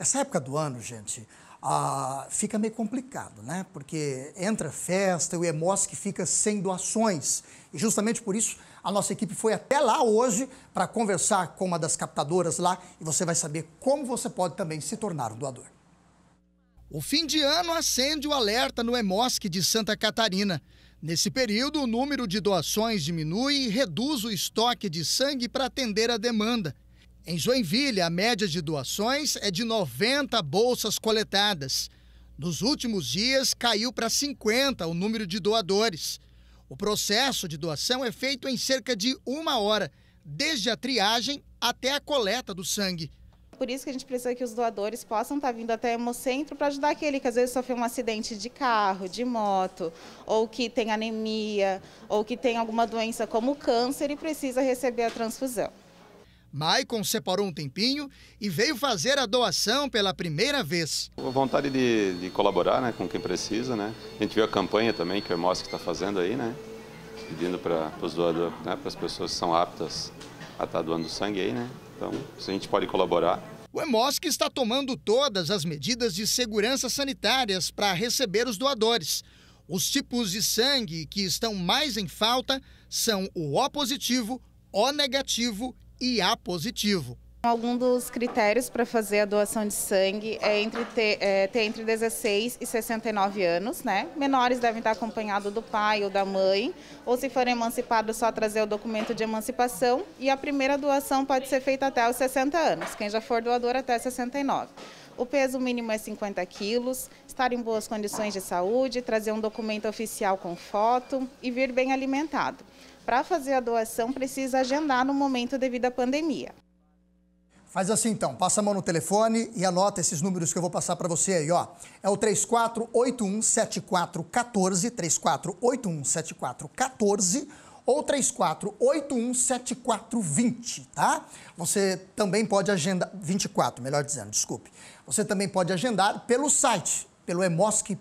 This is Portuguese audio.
Essa época do ano, gente, ah, fica meio complicado, né? Porque entra festa, o EMOSC fica sem doações. E justamente por isso a nossa equipe foi até lá hoje para conversar com uma das captadoras lá e você vai saber como você pode também se tornar um doador. O fim de ano acende o alerta no EMOSC de Santa Catarina. Nesse período, o número de doações diminui e reduz o estoque de sangue para atender a demanda. Em Joinville, a média de doações é de 90 bolsas coletadas. Nos últimos dias, caiu para 50 o número de doadores. O processo de doação é feito em cerca de uma hora, desde a triagem até a coleta do sangue. Por isso que a gente precisa que os doadores possam estar tá vindo até o hemocentro para ajudar aquele que às vezes sofreu um acidente de carro, de moto, ou que tem anemia, ou que tem alguma doença como câncer e precisa receber a transfusão. Maicon separou um tempinho e veio fazer a doação pela primeira vez. A vontade de, de, colaborar né, com quem precisa, né? A gente viu a campanha também que o Hermos está fazendo aí, né? Pedindo para os doadores, né, para as pessoas que são aptas a estar tá doando sangue aí, né? Então, se a gente pode colaborar. O Emosc está tomando todas as medidas de segurança sanitárias para receber os doadores. Os tipos de sangue que estão mais em falta são o O positivo, O negativo e a positivo. Alguns dos critérios para fazer a doação de sangue é entre ter, é, ter, entre 16 e 69 anos, né? Menores devem estar acompanhados do pai ou da mãe, ou se forem emancipados, só trazer o documento de emancipação. E a primeira doação pode ser feita até os 60 anos, quem já for doador até 69. O peso mínimo é 50 quilos, estar em boas condições de saúde, trazer um documento oficial com foto e vir bem alimentado para fazer a doação precisa agendar no momento devido à pandemia. Faz assim então, passa a mão no telefone e anota esses números que eu vou passar para você aí, ó. É o 34817414, 34817414 ou 34817420, tá? Você também pode agendar 24, melhor dizendo, desculpe. Você também pode agendar pelo site, pelo emosc.org.br.